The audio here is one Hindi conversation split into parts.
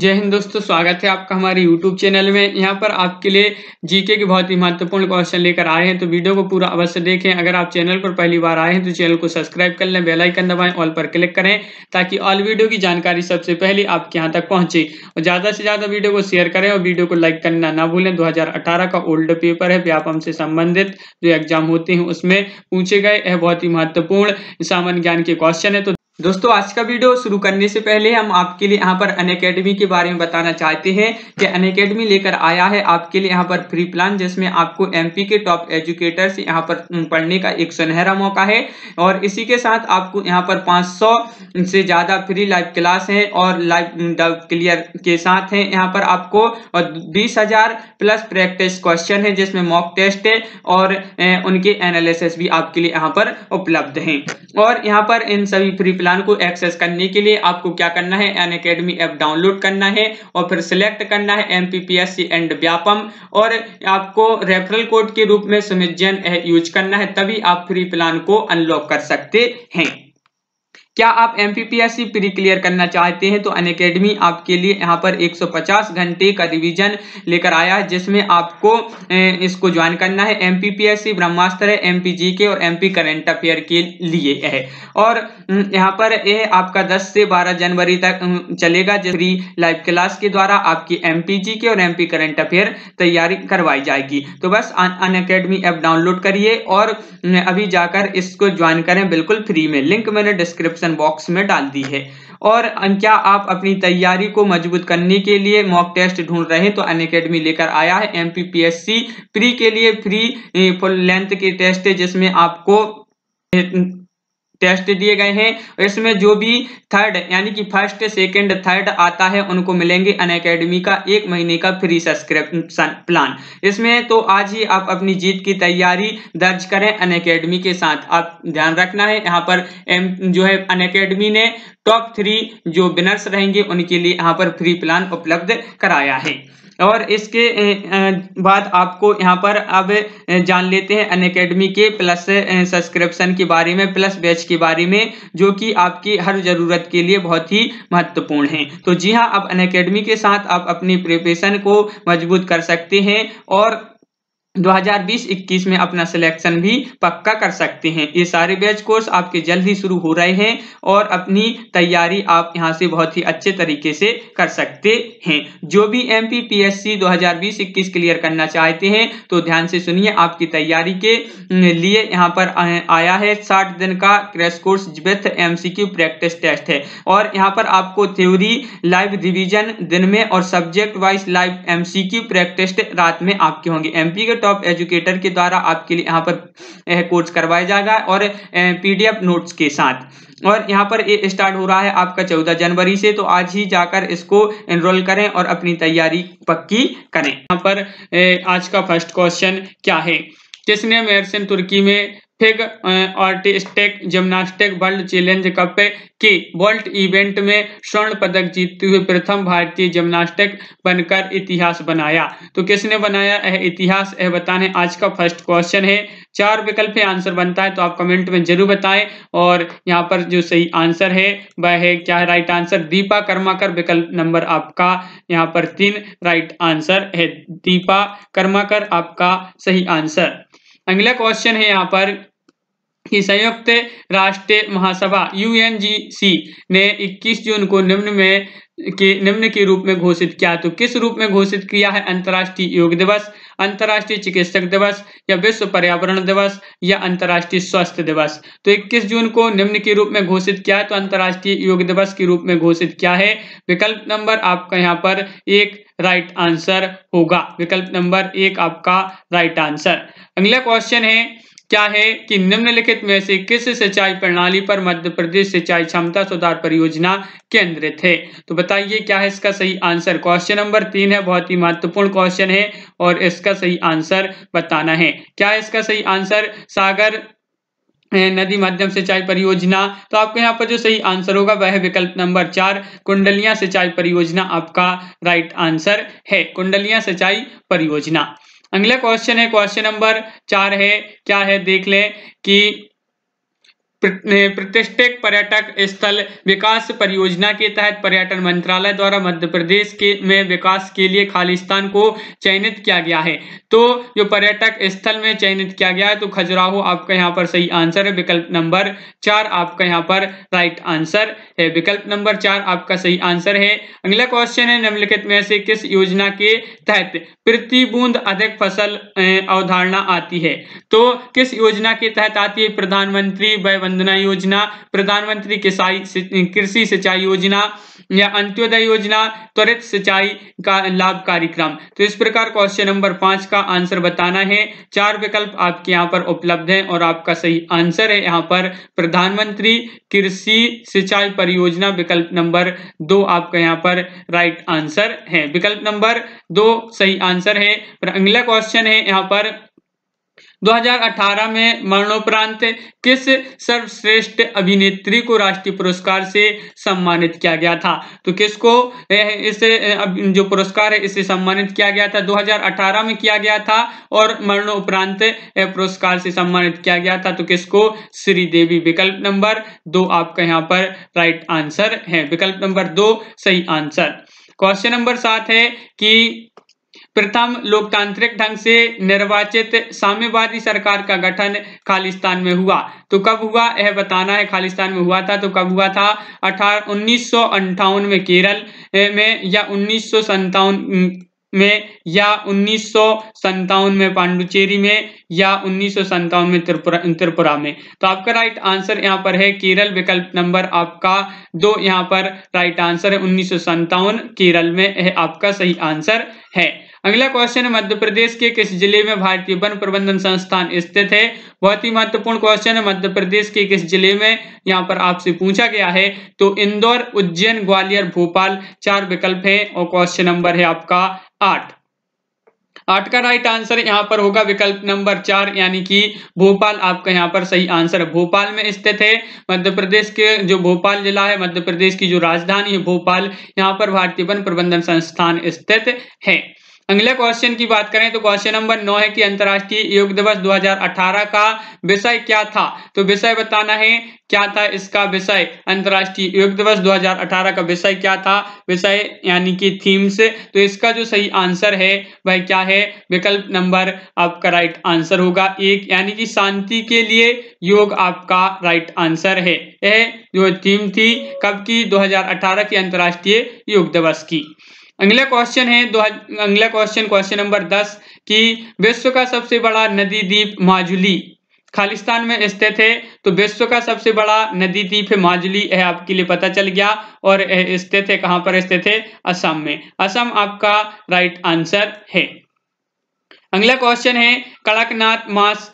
जय हिंद दोस्तों स्वागत है आपका हमारे YouTube चैनल में यहाँ पर आपके लिए जीके के बहुत ही महत्वपूर्ण क्वेश्चन लेकर आए हैं तो वीडियो को पूरा अवश्य देखें अगर आप चैनल पर पहली बार आए हैं तो चैनल को सब्सक्राइब कर लें बेल आइकन दबाएं ऑल पर क्लिक करें ताकि ऑल वीडियो की जानकारी सबसे पहले आपके यहाँ तक पहुंचे और ज़्यादा से ज़्यादा वीडियो को शेयर करें और वीडियो को लाइक करना ना भूलें दो का ओल्ड पेपर है व्यापम से संबंधित जो एग्जाम होते हैं उसमें पूछे गए यह बहुत ही महत्वपूर्ण सामान्य ज्ञान के क्वेश्चन है तो दोस्तों आज का वीडियो शुरू करने से पहले हम आपके लिए यहाँ पर अन अकेडमी के बारे में बताना चाहते हैं कि अन अकेडमी लेकर आया है आपके लिए यहाँ पर फ्री प्लान जिसमें आपको एमपी के टॉप एजुकेटर से यहाँ पर पढ़ने का एक सुनहरा मौका है और इसी के साथ आपको यहाँ पर 500 से ज़्यादा फ्री लाइव क्लास है और लाइव डाउट क्लियर के साथ है यहाँ पर आपको और बीस प्लस प्रैक्टिस क्वेश्चन है जिसमें मॉक टेस्ट है और उनके एनालिसिस भी आपके लिए यहाँ पर उपलब्ध है और यहाँ पर इन सभी फ्री प्लान को एक्सेस करने के लिए आपको क्या करना है एन अकेडमी ऐप डाउनलोड करना है और फिर सिलेक्ट करना है एम एंड व्यापम और आपको रेफरल कोड के रूप में जैन यूज करना है तभी आप फ्री प्लान को अनलॉक कर सकते हैं क्या आप एम पी प्री क्लियर करना चाहते हैं तो अनकेडमी आपके लिए यहाँ पर 150 घंटे का रिवीजन लेकर आया है जिसमें आपको इसको ज्वाइन करना है एम पी ब्रह्मास्त्र है एम के और एम करंट अफेयर के लिए है और यहाँ पर यह आपका 10 से 12 जनवरी तक चलेगा फ्री लाइव क्लास के द्वारा आपकी एम के और एम करंट अफेयर तैयारी करवाई जाएगी तो बस अन अकेडमी ऐप डाउनलोड करिए और अभी जाकर इसको ज्वाइन करें बिल्कुल फ्री में लिंक मैंने डिस्क्रिप्शन डिस्क्रिप्शन बॉक्स में डाल दी है और अं, क्या आप अपनी तैयारी को मजबूत करने के लिए मॉक टेस्ट ढूंढ रहे हैं तो अन अकेडमी लेकर आया है एम प्री के लिए फ्री फुल लेंथ के टेस्ट है जिसमें आपको टेस्ट दिए गए हैं इसमें जो भी थर्ड यानी कि फर्स्ट सेकंड थर्ड आता है उनको मिलेंगे अन अकेडमी का एक महीने का फ्री सब्सक्रिप्शन प्लान इसमें तो आज ही आप अपनी जीत की तैयारी दर्ज करें अन अकेडमी के साथ आप ध्यान रखना है यहाँ पर एम जो है अन अकेडमी ने टॉप थ्री जो विनर्स रहेंगे उनके लिए यहाँ पर फ्री प्लान उपलब्ध कराया है और इसके बाद आपको यहाँ पर अब जान लेते हैं अन अकेडमी के प्लस सब्सक्रिप्शन के बारे में प्लस बैच के बारे में जो कि आपकी हर ज़रूरत के लिए बहुत ही महत्वपूर्ण है तो जी हाँ आप अन अकेडमी के साथ आप अपनी प्रिपरेशन को मजबूत कर सकते हैं और 2020-21 में अपना सिलेक्शन भी पक्का कर सकते हैं ये सारे बैच कोर्स आपके जल्द ही शुरू हो रहे हैं और अपनी तैयारी आप यहाँ से बहुत ही अच्छे तरीके से कर सकते हैं जो भी M P P S C दो क्लियर करना चाहते हैं तो ध्यान से सुनिए आपकी तैयारी के लिए यहाँ पर आया है साठ दिन का crash course with M practice test है और यहाँ पर आपको थ्योरी लाइव रिविजन दिन में और subject wise live M practice रात में आपके होंगे पी के टॉप एजुकेटर के द्वारा आपके लिए यहाँ पर कोर्स करवाया जाएगा और पीडीएफ नोट्स के साथ और यहाँ पर ये स्टार्ट हो रहा है आपका चौदह जनवरी से तो आज ही जाकर इसको एनरोल करें और अपनी तैयारी पक्की करें यहाँ पर आज का फर्स्ट क्वेश्चन क्या है किसने मेरसन तुर्की में FIG artistic gymnastic world challenge cup की वर्ल्ड इवेंट में स्वर्ण पदक जीतते हुए प्रथम भारतीय जिम्नास्टिक बनकर इतिहास बनाया तो किसने बनाया यह इतिहास यह बताने आज का फर्स्ट क्वेश्चन है चार विकल्प आंसर बनता है तो आप कमेंट में जरूर बताएं और यहाँ पर जो सही आंसर है वह है क्या है राइट आंसर दीपा कर्माकर विकल्प नंबर आपका यहाँ पर तीन राइट आंसर है दीपा कर्माकर आपका सही आंसर अगला क्वेश्चन है यहाँ पर कि संयुक्त राष्ट्र महासभा यूएनजीसी ने 21 जून को निम्न में के निम्न के रूप में घोषित किया तो किस रूप में घोषित किया है अंतर्राष्ट्रीय योग दिवस अंतर्राष्ट्रीय चिकित्सक दिवस या विश्व पर्यावरण दिवस या अंतर्राष्ट्रीय स्वास्थ्य दिवस तो 21 जून को निम्न के रूप में घोषित किया है तो अंतर्राष्ट्रीय योग दिवस के रूप में घोषित किया है विकल्प नंबर आपका यहाँ पर एक राइट आंसर होगा विकल्प नंबर एक आपका राइट आंसर अगला क्वेश्चन है क्या है कि निम्नलिखित में से किस सिंचाई प्रणाली पर मध्य प्रदेश सिंचाई क्षमता सुधार परियोजना केंद्रित है तो बताइए क्या है इसका सही आंसर क्वेश्चन नंबर तीन है बहुत ही महत्वपूर्ण क्वेश्चन है और इसका सही आंसर बताना है क्या है इसका सही आंसर सागर नदी माध्यम सिंचाई परियोजना तो आपको यहाँ पर जो सही आंसर होगा वह विकल्प नंबर चार कुंडलियां सिंचाई परियोजना आपका राइट आंसर है कुंडलिया सिंचाई परियोजना अगला क्वेश्चन है क्वेश्चन नंबर चार है क्या है देख ले कि प्रतिष्ठित पर्यटक स्थल विकास परियोजना के तहत पर्यटन मंत्रालय द्वारा मध्य प्रदेश के में विकास के लिए खालिस्तान को चयनित किया गया है तो जो पर्यटक स्थल में चयनित किया गया है तो खजुराहो आपका यहाँ पर सही आंसर है विकल्प नंबर चार आपका यहाँ पर राइट आंसर है विकल्प नंबर चार आपका सही आंसर है अगला क्वेश्चन है निम्नलिखित में से किस योजना के तहत प्रति बूंद अधिक फसल अवधारणा आती है तो किस योजना के तहत आती है प्रधानमंत्री व्यवस्था वंदना योजना प्रधानमंत्री किसाई कृषि सिंचाई योजना या अंत्योदय योजना त्वरित सिंचाई का लाभ कार्यक्रम तो इस प्रकार क्वेश्चन नंबर पांच का आंसर बताना है चार विकल्प आपके यहाँ पर उपलब्ध हैं और आपका सही आंसर है यहाँ पर प्रधानमंत्री कृषि सिंचाई परियोजना विकल्प नंबर दो आपका यहाँ पर राइट आंसर है विकल्प नंबर दो सही आंसर है अगला क्वेश्चन है यहाँ पर 2018 में मरणोपरांत किस सर्वश्रेष्ठ अभिनेत्री को राष्ट्रीय पुरस्कार से सम्मानित किया गया था तो किसको इस जो पुरस्कार है इसे सम्मानित किया गया था 2018 में किया गया था और मरणोपरांत पुरस्कार से सम्मानित किया गया था तो किसको श्रीदेवी विकल्प नंबर दो आपका यहाँ पर राइट आंसर है विकल्प नंबर दो सही आंसर क्वेश्चन नंबर सात है कि प्रथम लोकतांत्रिक ढंग से निर्वाचित साम्यवादी सरकार का गठन खालिस्तान में हुआ तो कब हुआ यह बताना है खालिस्तान में हुआ था तो कब हुआ था अठारह उन्नीस में केरल में या उन्नीस में या उन्नीस में पांडुचेरी में या उन्नीस में त्रिपुरा त्रिपुरा में तो आपका राइट आंसर यहाँ पर है केरल विकल्प नंबर आपका दो यहाँ पर राइट आंसर है उन्नीस केरल में यह आपका सही आंसर है अगला क्वेश्चन मध्य प्रदेश के किस जिले में भारतीय वन प्रबंधन संस्थान स्थित है बहुत ही महत्वपूर्ण क्वेश्चन है मध्य प्रदेश के किस जिले में यहाँ पर आपसे पूछा गया है तो इंदौर उज्जैन ग्वालियर भोपाल चार विकल्प है और क्वेश्चन नंबर है आपका आठ आठ का राइट आंसर यहाँ पर होगा विकल्प नंबर चार यानी कि भोपाल आपका यहाँ पर सही आंसर है भोपाल में स्थित है मध्य प्रदेश के जो भोपाल जिला है मध्य प्रदेश की जो राजधानी है भोपाल यहाँ पर भारतीय वन प्रबंधन संस्थान स्थित है अगले क्वेश्चन की बात करें तो क्वेश्चन नंबर नौ है कि अंतरराष्ट्रीय योग दिवस 2018 का विषय क्या था तो विषय बताना है क्या था इसका विषय अंतरराष्ट्रीय योग दिवस 2018 का विषय क्या था विषय यानी कि थीम्स तो इसका जो सही आंसर है वह क्या है विकल्प नंबर आपका राइट आंसर होगा एक यानी कि शांति के लिए योग आपका राइट आंसर है यह जो थीम थी कब की दो की अंतर्राष्ट्रीय योग दिवस की अगला क्वेश्चन है दो अगला क्वेश्चन क्वेश्चन नंबर दस कि विश्व का सबसे बड़ा नदी द्वीप माजुली खालिस्तान में स्थित है तो विश्व का सबसे बड़ा नदी द्वीप है माजुली है आपके लिए पता चल गया और स्थित है कहां पर स्थित है असम में असम आपका राइट आंसर है अगला क्वेश्चन है कड़कनाथ मास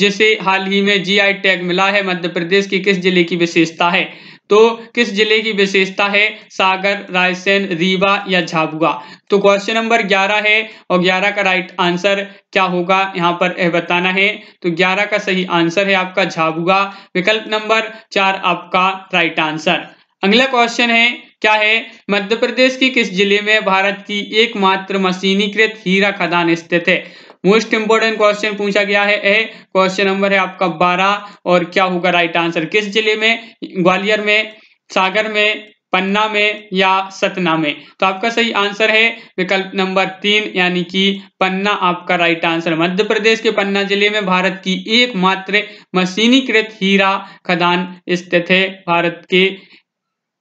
जिसे हाल ही में जीआई टैग मिला है मध्य प्रदेश की किस जिले की विशेषता है तो किस जिले की विशेषता है सागर रायसेन रीवा या झाबुआ तो क्वेश्चन नंबर ग्यारह है और ग्यारह का राइट आंसर क्या होगा यहाँ पर यह बताना है तो ग्यारह का सही आंसर है आपका झाबुआ विकल्प नंबर चार आपका राइट आंसर अगला क्वेश्चन है क्या है मध्य प्रदेश की किस जिले में भारत की एकमात्र मशीनीकृत हीरा खदान स्थित है मोस्ट इंपोर्टेंट क्वेश्चन पूछा गया है क्वेश्चन नंबर है आपका बारह और क्या होगा राइट आंसर किस जिले में ग्वालियर में सागर में पन्ना में या सतना में तो आपका सही आंसर है विकल्प नंबर तीन यानी कि पन्ना आपका राइट आंसर मध्य प्रदेश के पन्ना जिले में भारत की एकमात्र मशीनीकृत हीरा खदान स्थित है भारत के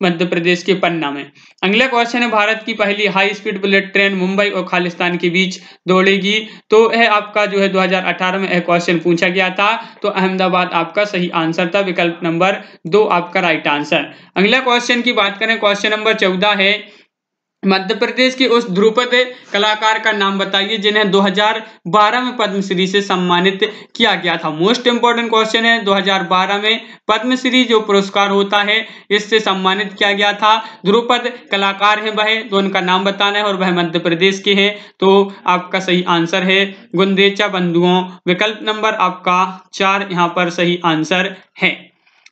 मध्य प्रदेश के पन्ना में अगला क्वेश्चन है भारत की पहली high speed bullet train Mumbai और खालिस्तान के बीच दौड़ेगी तो यह आपका जो है 2018 में यह क्वेश्चन पूछा गया था तो अहमदाबाद आपका सही आंसर था विकल्प नंबर दो आपका राइट आंसर अगला क्वेश्चन की बात करें क्वेश्चन नंबर चौदह है मध्य प्रदेश के उस ध्रुपद कलाकार का नाम बताइए जिन्हें 2012 में पद्मश्री से सम्मानित किया गया था मोस्ट इंपॉर्टेंट क्वेश्चन है 2012 में पद्मश्री जो पुरस्कार होता है इससे सम्मानित किया गया था ध्रुपद कलाकार हैं वह तो उनका नाम बताना है और वह मध्य प्रदेश के हैं तो आपका सही आंसर है गुंदेचा बंधुओं विकल्प नंबर आपका चार यहाँ पर सही आंसर है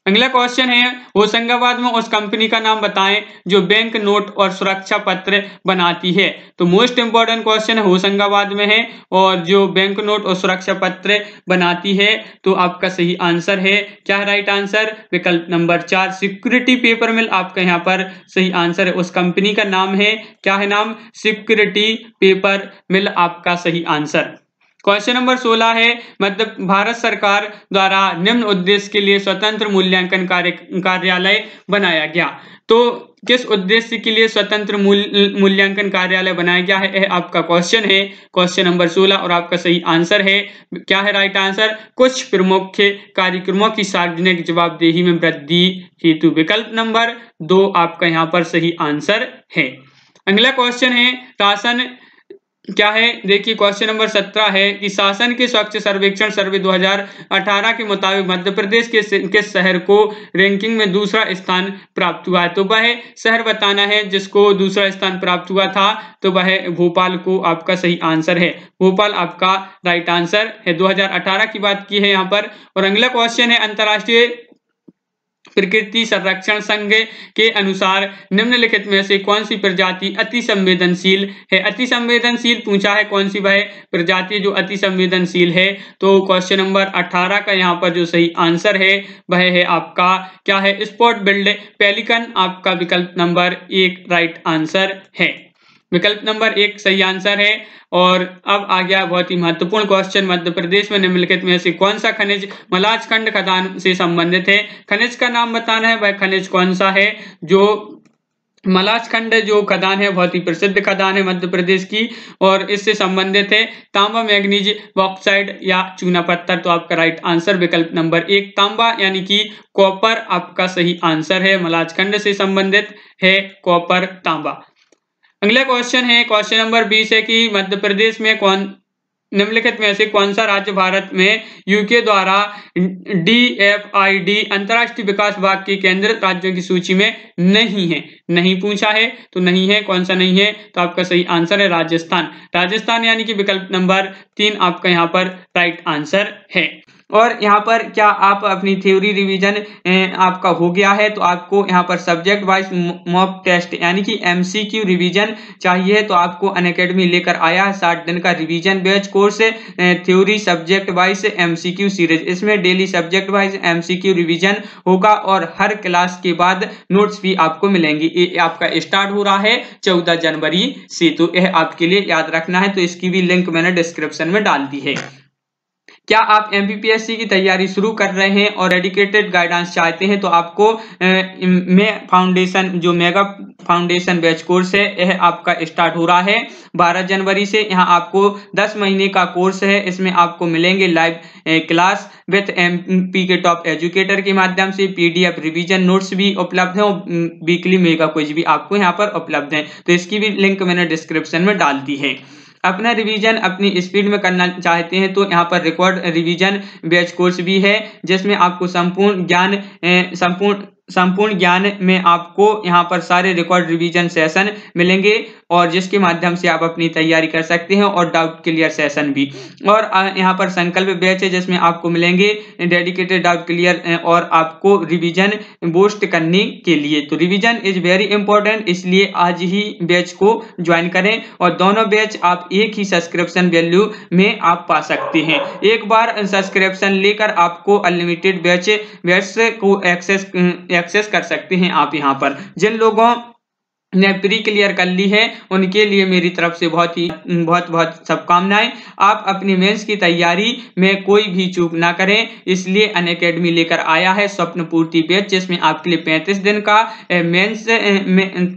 अगला क्वेश्चन है होशंगाबाद में उस कंपनी का नाम बताएं जो बैंक नोट और सुरक्षा पत्र बनाती है तो मोस्ट इंपॉर्टेंट क्वेश्चन होशंगाबाद में है और जो बैंक नोट और सुरक्षा पत्र बनाती है तो आपका सही आंसर है क्या राइट आंसर विकल्प नंबर चार सिक्योरिटी पेपर मिल आपका यहाँ पर सही आंसर है उस कंपनी का नाम है क्या है नाम सिक्योरिटी पेपर मिल आपका सही आंसर क्वेश्चन नंबर 16 है मध्य मतलब भारत सरकार द्वारा निम्न उद्देश्य के लिए स्वतंत्र मूल्यांकन कार्य कार्यालय बनाया गया तो किस उद्देश्य के लिए स्वतंत्र मूल मूल्यांकन कार्यालय बनाया गया है आपका क्वेश्चन है क्वेश्चन नंबर 16 और आपका सही आंसर है क्या है राइट आंसर कुछ प्रमुख कार्यक्रमों की सार्वजनिक जवाबदेही में वृद्धि हेतु विकल्प नंबर दो आपका यहाँ पर सही आंसर है अगला क्वेश्चन है राशन क्या है देखिए क्वेश्चन नंबर सत्रह है कि शासन के स्वच्छ सर्वेक्षण सर्वे 2018 के मुताबिक मध्य प्रदेश के किस शहर को रैंकिंग में दूसरा स्थान प्राप्त हुआ है तो वह शहर बताना है जिसको दूसरा स्थान प्राप्त हुआ था तो वह भोपाल को आपका सही आंसर है भोपाल आपका राइट आंसर है 2018 की बात की है यहाँ पर और अगला क्वेश्चन है अंतर्राष्ट्रीय प्रकृति संरक्षण संघ के अनुसार निम्नलिखित में से कौन सी प्रजाति अति संवेदनशील है अति संवेदनशील पूछा है कौन सी वह प्रजाति जो अति संवेदनशील है तो क्वेश्चन नंबर 18 का यहाँ पर जो सही आंसर है वह है आपका क्या है स्पॉट बिल्ड पेलिकन आपका विकल्प नंबर एक राइट आंसर है विकल्प नंबर एक सही आंसर है और अब आ गया बहुत ही महत्वपूर्ण क्वेश्चन मध्य प्रदेश में निम्नलिखित में से कौन सा खनिज मलाज खंड खदान से संबंधित है खनिज का नाम बताना है वह खनिज कौन सा है जो मलाजखंड जो खदान है बहुत ही प्रसिद्ध खदान है मध्य प्रदेश की और इससे संबंधित है तांबा मैग्नीज बॉक्साइड या चूना पत्थर तो आपका राइट आंसर विकल्प नंबर एक तांबा यानी कि कॉपर आपका सही आंसर है मलाजखंड से संबंधित है कॉपर तांबा अगला क्वेश्चन है क्वेश्चन नंबर बीस है कि मध्य प्रदेश में कौन निम्नलिखित में से कौन सा राज्य भारत में यूके द्वारा डी एफ आई डी अंतर्राष्ट्रीय विकास भाग के केंद्रित राज्यों की सूची में नहीं है नहीं पूछा है तो नहीं है कौन सा नहीं है तो आपका सही आंसर है राजस्थान राजस्थान यानी कि विकल्प नंबर तीन आपका यहाँ पर राइट आंसर है और यहाँ पर क्या आप अपनी थ्योरी रिवीजन आपका हो गया है तो आपको यहाँ पर सब्जेक्ट वाइज मॉक टेस्ट यानी कि एमसीक्यू रिवीजन चाहिए तो आपको अन लेकर आया है साठ दिन का revision batch course theory subject wise MCQ series इसमें daily subject wise MCQ revision होगा और हर क्लास के बाद नोट्स भी आपको मिलेंगी ये आपका स्टार्ट हो रहा है चौदह जनवरी से तो यह आपके लिए याद रखना है तो इसकी भी लिंक मैंने डिस्क्रिप्शन में डाल दी है क्या आप एम की तैयारी शुरू कर रहे हैं और एडिकेटेड गाइडेंस चाहते हैं तो आपको मे फाउंडेशन जो मेगा फाउंडेशन बैच कोर्स है यह आपका स्टार्ट हो रहा है 12 जनवरी से यहाँ आपको 10 महीने का कोर्स है इसमें आपको मिलेंगे लाइव क्लास विथ एम के टॉप एजुकेटर के माध्यम से पीडीएफ रिवीजन नोट्स भी उपलब्ध हैं वीकली मेगा क्विज भी आपको यहाँ पर उपलब्ध है तो इसकी भी लिंक मैंने डिस्क्रिप्शन में डाल दी है अपना रिवीजन अपनी स्पीड में करना चाहते हैं तो यहाँ पर रिकॉर्ड रिवीजन बैच कोर्स भी है जिसमें आपको संपूर्ण ज्ञान संपूर्ण संपूर्ण ज्ञान में आपको यहाँ पर सारे रिकॉर्ड रिवीजन सेशन मिलेंगे और जिसके माध्यम से आप अपनी तैयारी कर सकते हैं और डाउट क्लियर सेशन भी और यहाँ पर संकल्प बैच है जिसमें आपको मिलेंगे डेडिकेटेड डाउट क्लियर और आपको रिविजन बूस्ट करने के लिए तो रिविजन इज वेरी इंपॉर्टेंट इसलिए आज ही बैच को ज्वाइन करें और दोनों बैच आप एक ही सब्सक्रिप्शन वैल्यू में आप पा सकते हैं एक बार सब्सक्रिप्शन लेकर आपको अनलिमिटेड बैच बैच को एक्सेस एक्सेस कर सकते हैं आप यहाँ पर जिन लोगों ने प्री क्लियर कर ली है उनके लिए मेरी तरफ से बहुत ही बहुत बहुत शुभकामनाएं आप अपनी मेंस की तैयारी में कोई भी चूक ना करें इसलिए अन अकेडमी लेकर आया है स्वप्न पूर्ति पेज जिसमें आपके लिए पैंतीस दिन का मेंस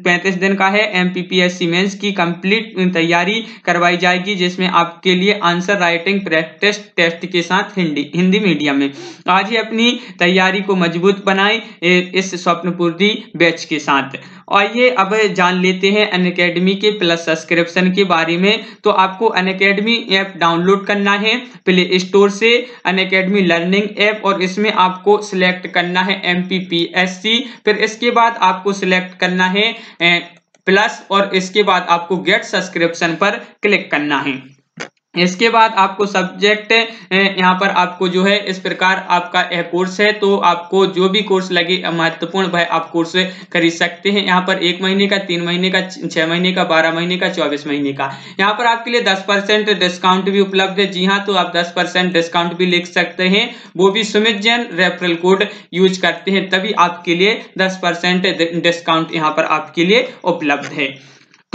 पैंतीस दिन का है एम पी मेंस की कंप्लीट तैयारी करवाई जाएगी जिसमें आपके लिए आंसर राइटिंग प्रैक्टिस टेस्ट के साथ हिंदी हिंदी मीडियम में आज ही अपनी तैयारी को मजबूत बनाएं इस स्वप्न पूर्ति बैच के साथ आइए अब जान लेते हैं अन अकेडमी के प्लस सब्सक्रिप्शन के बारे में तो आपको अन अकेडमी ऐप डाउनलोड करना है प्ले स्टोर से अन अकेडमी लर्निंग ऐप और इसमें आपको सिलेक्ट करना है एम फिर इसके बाद आपको सिलेक्ट करना है प्लस और इसके बाद आपको गेट सब्सक्रिप्शन पर क्लिक करना है इसके बाद आपको सब्जेक्ट यहाँ पर आपको जो है इस प्रकार आपका यह कोर्स है तो आपको जो भी कोर्स लगे महत्वपूर्ण भाई आप कोर्स खरीद सकते हैं यहाँ पर एक महीने का तीन महीने का छह महीने का बारह महीने का चौबीस महीने का यहाँ पर आपके लिए दस परसेंट डिस्काउंट भी उपलब्ध है जी हाँ तो आप दस परसेंट डिस्काउंट भी लिख सकते हैं वो भी Sumit Jain referral code use करते हैं तभी आपके लिए दस परसेंट डिस्काउंट यहाँ पर आपके लिए उपलब्ध है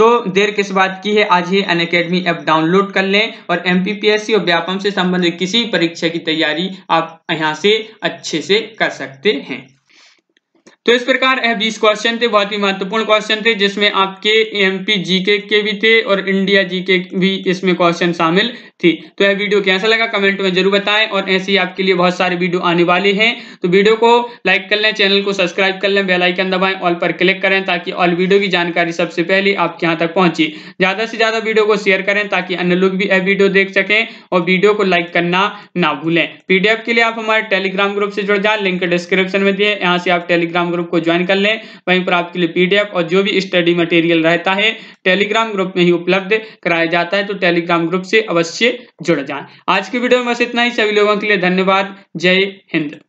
तो देर किस बात की है आज ही अन अकेडमी ऐप डाउनलोड कर लें और एम और व्यापम से संबंधित किसी परीक्षा की तैयारी आप यहाँ से अच्छे से कर सकते हैं तो इस प्रकार यह बीस क्वेश्चन थे बहुत ही महत्वपूर्ण क्वेश्चन थे जिसमें आपके एमपी जीके के भी थे और इंडिया जीके भी इसमें क्वेश्चन शामिल थी तो यह वीडियो कैसा लगा कमेंट में जरूर बताएं और ऐसे ही आपके लिए बहुत सारे वीडियो आने वाले हैं तो वीडियो को लाइक कर लें चैनल को सब्सक्राइब कर लें बेल आइकन दबाएं ऑल पर क्लिक करें ताकि ऑल वीडियो की जानकारी सबसे पहले आपके यहाँ तक पहुंचे ज़्यादा से ज़्यादा वीडियो को शेयर करें ताकि अन्य लोग भी यह वीडियो देख सकें और वीडियो को लाइक करना ना भूलें पीडीएफ के लिए आप हमारे टेलीग्राम ग्रुप से जुड़ जाए लिंक डिस्क्रिप्शन में दिए यहाँ से आप टेलीग्राम ग्रुप को ज्वाइन कर लें वहीं पर आपके लिए पीडीएफ और जो भी स्टडी मटेरियल रहता है टेलीग्राम ग्रुप में ही उपलब्ध कराया जाता है तो टेलीग्राम ग्रुप से अवश्य जुड़ जाएं आज की वीडियो में बस इतना ही सभी लोगों के लिए धन्यवाद जय हिंद